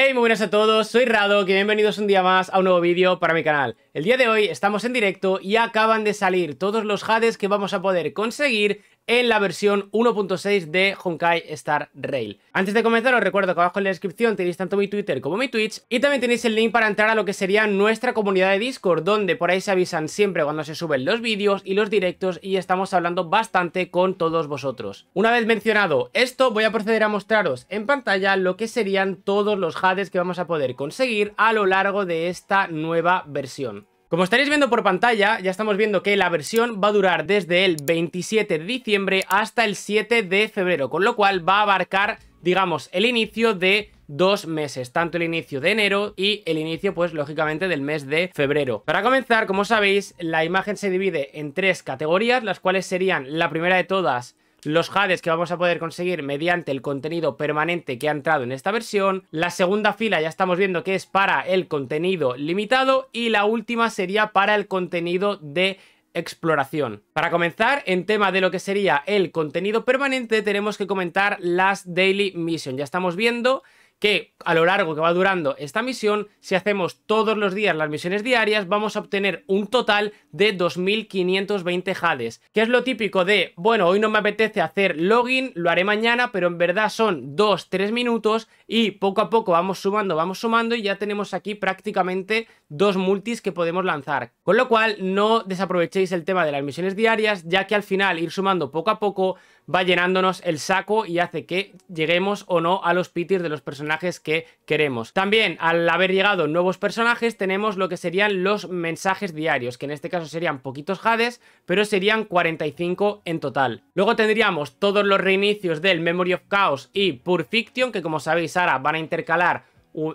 Hey, muy buenas a todos, soy Rado y bienvenidos un día más a un nuevo vídeo para mi canal. El día de hoy estamos en directo y acaban de salir todos los Hades que vamos a poder conseguir en la versión 1.6 de Honkai Star Rail. Antes de comenzar os recuerdo que abajo en la descripción tenéis tanto mi Twitter como mi Twitch y también tenéis el link para entrar a lo que sería nuestra comunidad de Discord donde por ahí se avisan siempre cuando se suben los vídeos y los directos y estamos hablando bastante con todos vosotros. Una vez mencionado esto voy a proceder a mostraros en pantalla lo que serían todos los Hades que vamos a poder conseguir a lo largo de esta nueva versión. Como estaréis viendo por pantalla, ya estamos viendo que la versión va a durar desde el 27 de diciembre hasta el 7 de febrero, con lo cual va a abarcar, digamos, el inicio de dos meses, tanto el inicio de enero y el inicio, pues lógicamente, del mes de febrero. Para comenzar, como sabéis, la imagen se divide en tres categorías, las cuales serían la primera de todas los Hades que vamos a poder conseguir mediante el contenido permanente que ha entrado en esta versión. La segunda fila ya estamos viendo que es para el contenido limitado y la última sería para el contenido de exploración. Para comenzar, en tema de lo que sería el contenido permanente, tenemos que comentar las Daily Mission. Ya estamos viendo que a lo largo que va durando esta misión, si hacemos todos los días las misiones diarias, vamos a obtener un total de 2520 jades, que es lo típico de, bueno, hoy no me apetece hacer login, lo haré mañana, pero en verdad son 2-3 minutos y poco a poco vamos sumando, vamos sumando y ya tenemos aquí prácticamente dos multis que podemos lanzar. Con lo cual, no desaprovechéis el tema de las misiones diarias, ya que al final ir sumando poco a poco va llenándonos el saco y hace que lleguemos o no a los pitis de los personajes personajes que queremos. También, al haber llegado nuevos personajes, tenemos lo que serían los mensajes diarios, que en este caso serían poquitos Hades, pero serían 45 en total. Luego tendríamos todos los reinicios del Memory of Chaos y Pure Fiction, que como sabéis ahora van a intercalar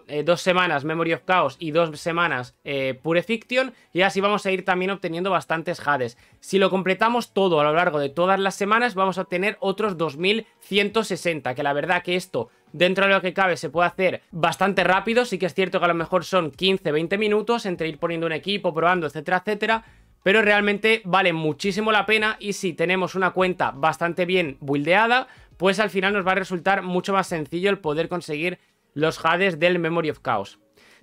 eh, dos semanas Memory of Chaos y dos semanas eh, Pure Fiction y así vamos a ir también obteniendo bastantes Hades. Si lo completamos todo a lo largo de todas las semanas vamos a obtener otros 2160, que la verdad que esto dentro de lo que cabe se puede hacer bastante rápido, sí que es cierto que a lo mejor son 15, 20 minutos entre ir poniendo un equipo, probando, etcétera, etcétera, pero realmente vale muchísimo la pena y si tenemos una cuenta bastante bien buildeada, pues al final nos va a resultar mucho más sencillo el poder conseguir los Hades del Memory of Chaos.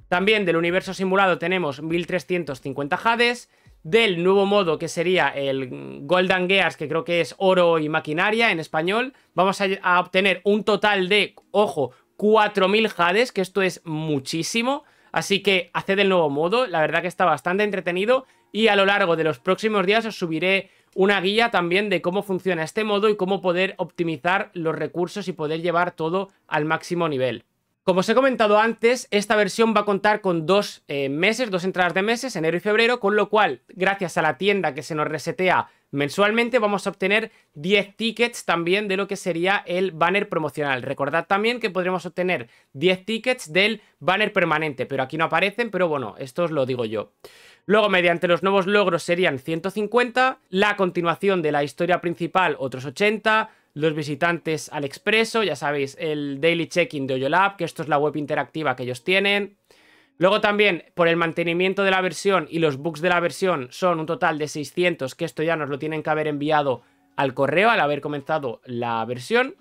También del universo simulado tenemos 1350 Hades, del nuevo modo que sería el Golden Gears, que creo que es oro y maquinaria en español, vamos a, obtener un total de, ojo, 4.000 jades, que esto es muchísimo. Así que haced el nuevo modo, la verdad que está bastante entretenido y a lo largo de los próximos días os subiré una guía también de cómo funciona este modo y cómo poder optimizar los recursos y poder llevar todo al máximo nivel. Como os he comentado antes, esta versión va a contar con dos eh, meses, dos entradas de meses, enero y febrero, con lo cual, gracias a la tienda que se nos resetea mensualmente, vamos a obtener 10 tickets también de lo que sería el banner promocional. Recordad también que podremos obtener 10 tickets del banner permanente, pero aquí no aparecen, pero bueno, esto os lo digo yo. Luego, mediante los nuevos logros serían 150, la continuación de la historia principal otros 80, los visitantes al expreso, ya sabéis, el daily Checking de Oyolab, que esto es la web interactiva que ellos tienen. Luego también, por el mantenimiento de la versión y los bugs de la versión, son un total de 600, que esto ya nos lo tienen que haber enviado al correo al haber comenzado la versión.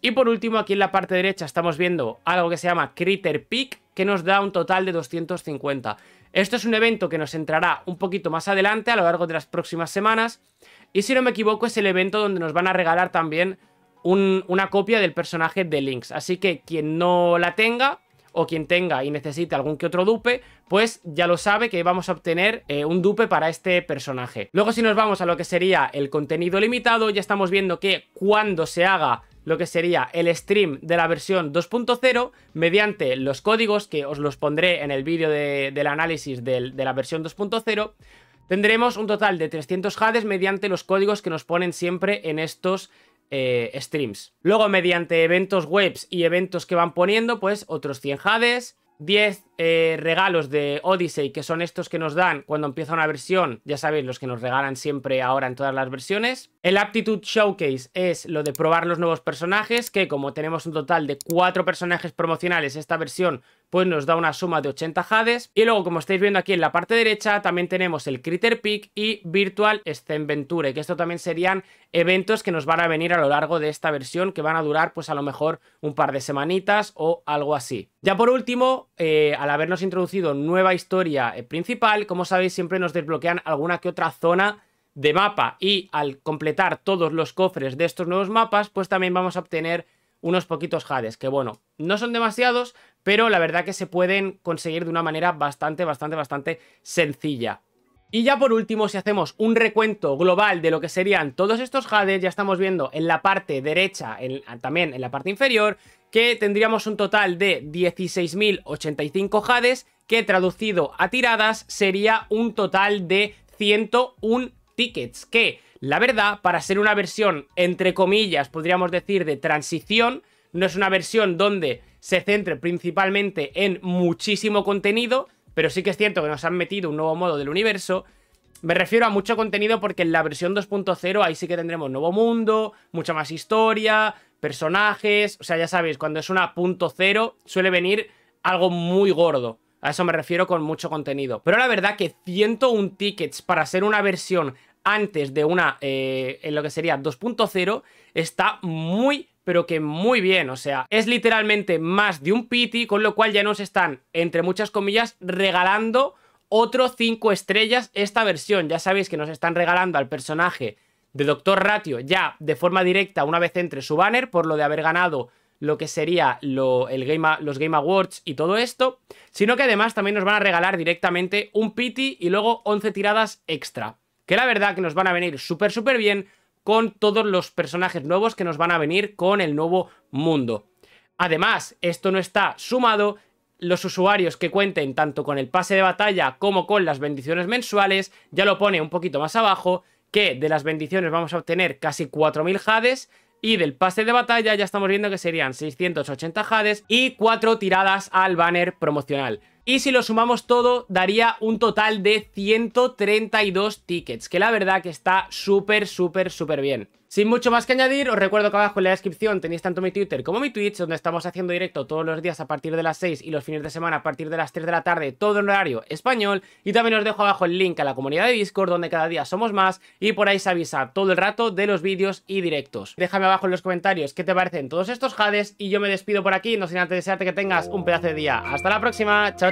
Y por último, aquí en la parte derecha estamos viendo algo que se llama Critter Peak, que nos da un total de 250. Esto es un evento que nos entrará un poquito más adelante a lo largo de las próximas semanas y si no me equivoco, es el evento donde nos van a regalar también una copia del personaje de Lynx. Así que quien no la tenga, o quien tenga y necesite algún que otro dupe, pues ya lo sabe que vamos a obtener eh, un dupe para este personaje. Luego si nos vamos a lo que sería el contenido limitado, ya estamos viendo que cuando se haga lo que sería el stream de la versión 2.0 mediante los códigos que os los pondré en el vídeo del análisis de la versión 2.0 Tendremos un total de 300 Hades mediante los códigos que nos ponen siempre en estos eh, streams. Luego, mediante eventos webs y eventos que van poniendo, pues otros 100 Hades. 10 eh, regalos de Odyssey, que son estos que nos dan cuando empieza una versión, ya sabéis, los que nos regalan siempre ahora en todas las versiones. El Aptitude Showcase es lo de probar los nuevos personajes, que como tenemos un total de 4 personajes promocionales, esta versión pues nos da una suma de 80 Hades. Y luego, como estáis viendo aquí en la parte derecha, también tenemos el Critter Peak y Virtual Stenventure... que esto también serían eventos que nos van a venir a lo largo de esta versión, que van a durar pues a lo mejor un par de semanitas o algo así. Ya por último, eh, al habernos introducido nueva historia eh, principal, como sabéis siempre nos desbloquean alguna que otra zona de mapa y al completar todos los cofres de estos nuevos mapas, pues también vamos a obtener unos poquitos Hades, que bueno, no son demasiados, pero la verdad que se pueden conseguir de una manera bastante, bastante, bastante sencilla. Y ya por último, si hacemos un recuento global de lo que serían todos estos Hades, ya estamos viendo en la parte derecha, también en la parte inferior, que tendríamos un total de 16.085 Hades, que traducido a tiradas sería un total de 101 tickets, que la verdad, para ser una versión, entre comillas, podríamos decir de transición, no es una versión donde se centre principalmente en muchísimo contenido, pero sí que es cierto que nos han metido un nuevo modo del universo. Me refiero a mucho contenido porque en la versión 2.0 ahí sí que tendremos nuevo mundo, mucha más historia, personajes, o sea, ya sabéis, cuando es una .0 suele venir algo muy gordo. A eso me refiero con mucho contenido. Pero la verdad que 101 tickets para ser una versión antes de una, eh, en lo que sería 2.0, está muy, pero que muy bien, o sea, es literalmente más de un piti, con lo cual ya nos están, entre muchas comillas, regalando otro 5 estrellas esta versión. Ya sabéis que nos están regalando al personaje de Doctor Ratio ya de forma directa una vez entre su banner, por lo de haber ganado lo que sería los Game Awards y todo esto, sino que además también nos van a regalar directamente un piti y luego 11 tiradas extra. Que la verdad que nos van a venir súper, súper bien con todos los personajes nuevos que nos van a venir con el nuevo mundo. Además, esto no está sumado los usuarios que cuenten tanto con el pase de batalla como con las bendiciones mensuales, ya lo pone un poquito más abajo, que de las bendiciones vamos a obtener casi 4.000 Hades y del pase de batalla ya estamos viendo que serían 680 Hades y 4 tiradas al banner promocional. Y si lo sumamos todo, daría un total de 132 tickets, que la verdad que está súper, súper, súper bien. Sin mucho más que añadir, os recuerdo que abajo en la descripción tenéis tanto mi Twitter como mi Twitch, donde estamos haciendo directo todos los días a partir de las 6 y los fines de semana a partir de las 3 de la tarde, todo en horario español. Y también os dejo abajo el link a la comunidad de Discord, donde cada día somos más y por ahí se avisa todo el rato de los vídeos y directos. Déjame abajo en los comentarios qué te parecen todos estos jades y yo me despido por aquí, no sin antes desearte que tengas un pedazo de día. Hasta la próxima, chao.